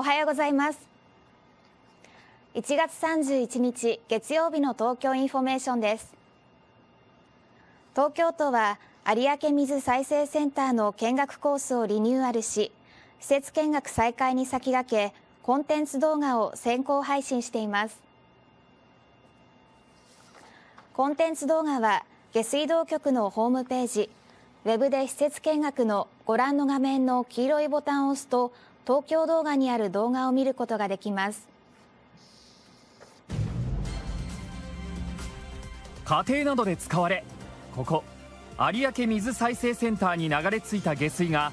おはようございます1月31日月曜日の東京インフォメーションです東京都は有明水再生センターの見学コースをリニューアルし施設見学再開に先駆けコンテンツ動画を先行配信していますコンテンツ動画は下水道局のホームページウェブで施設見学のご覧の画面の黄色いボタンを押すと東京動画にある動画を見ることができます家庭などで使われここ有明水再生センターに流れ着いた下水が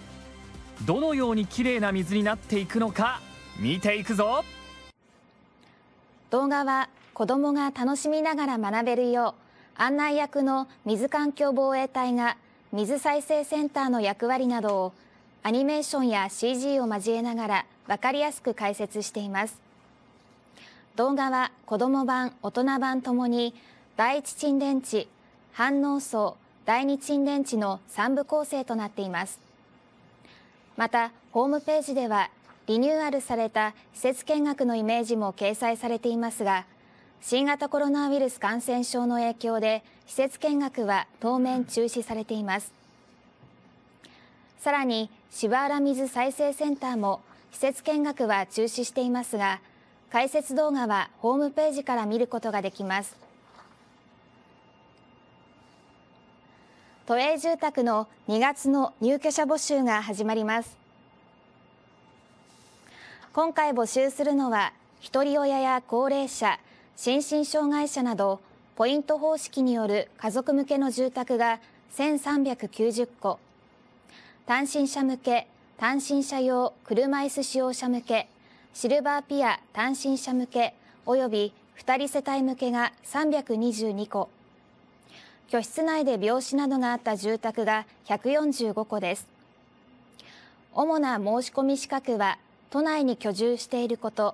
どのようにきれいな水になっていくのか見ていくぞ動画は子どもが楽しみながら学べるよう案内役の水環境防衛隊が水再生センターの役割などをアニメーションや CG を交えながら分かりやすく解説しています動画は子ども版大人版ともに第一沈殿地反応層第二沈殿地の3部構成となっていますまたホームページではリニューアルされた施設見学のイメージも掲載されていますが新型コロナウイルス感染症の影響で施設見学は当面中止されていますさらに芝原水再生センターも施設見学は中止していますが解説動画はホームページから見ることができます都営住宅の2月の入居者募集が始まります今回募集するのはひとり親や高齢者心身障害者などポイント方式による家族向けの住宅が1390戸単身者向け、単身者用車椅子使用者向け、シルバーピア単身者向け、及び2人世帯向けが322個居室内で病死などがあった住宅が145個です。主な申し込み資格は、都内に居住していること、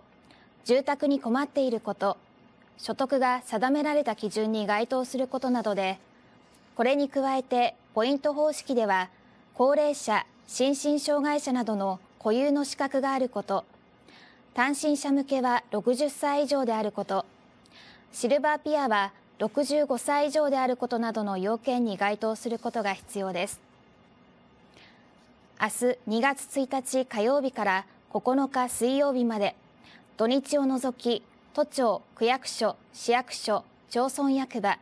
住宅に困っていること、所得が定められた基準に該当することなどで、これに加えてポイント方式では、高齢者、心身障害者などの固有の資格があること、単身者向けは60歳以上であること、シルバーピアは65歳以上であることなどの要件に該当することが必要です。明日2月1日火曜日から9日水曜日まで、土日を除き、都庁、区役所、市役所、町村役場、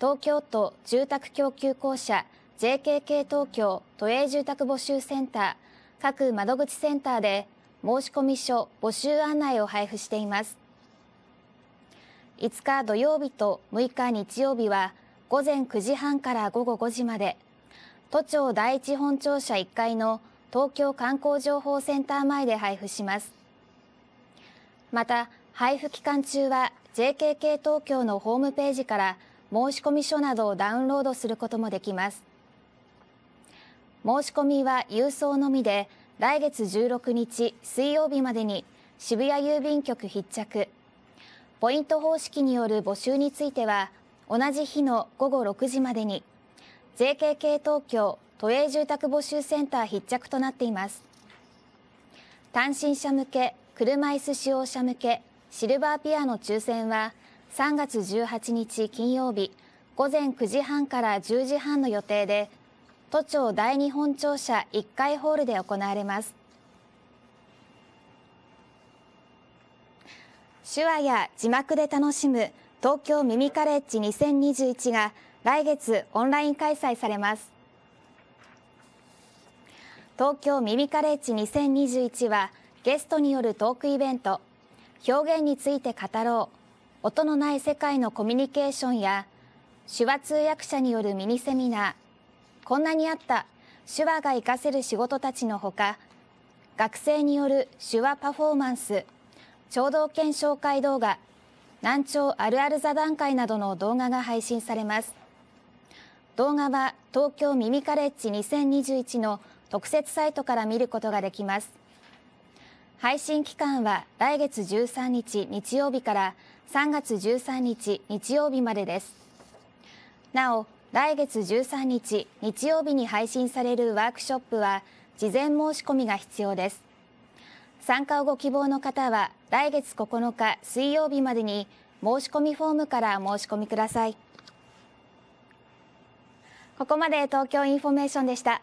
東京都住宅供給公社、JKK 東京都営住宅募集センター各窓口センターで申込書募集案内を配布しています5日土曜日と6日日曜日は午前9時半から午後5時まで都庁第一本庁舎1階の東京観光情報センター前で配布しますまた配布期間中は JKK 東京のホームページから申込書などをダウンロードすることもできます。申し込みは郵送のみで来月16日水曜日までに渋谷郵便局必着ポイント方式による募集については同じ日の午後6時までに JKK 東京都営住宅募集センター必着となっています単身者向け車椅子使用者向けシルバーピアの抽選は3月18日金曜日午前9時半から10時半の予定で都庁第二本庁舎1階ホールで行われます手話や字幕で楽しむ東京耳カレッジ2021が来月オンライン開催されます東京耳カレッジ2021はゲストによるトークイベント表現について語ろう音のない世界のコミュニケーションや手話通訳者によるミニセミナーこんなにあった手話が活かせる仕事たちのほか学生による手話パフォーマンス聴導犬紹介動画難聴あるある座談会などの動画が配信されます動画は東京耳カレッジ2021の特設サイトから見ることができます配信期間は来月13日日曜日から3月13日日曜日までですなお来月13日日曜日に配信されるワークショップは事前申し込みが必要です参加をご希望の方は来月9日水曜日までに申し込みフォームから申し込みくださいここまで東京インフォメーションでした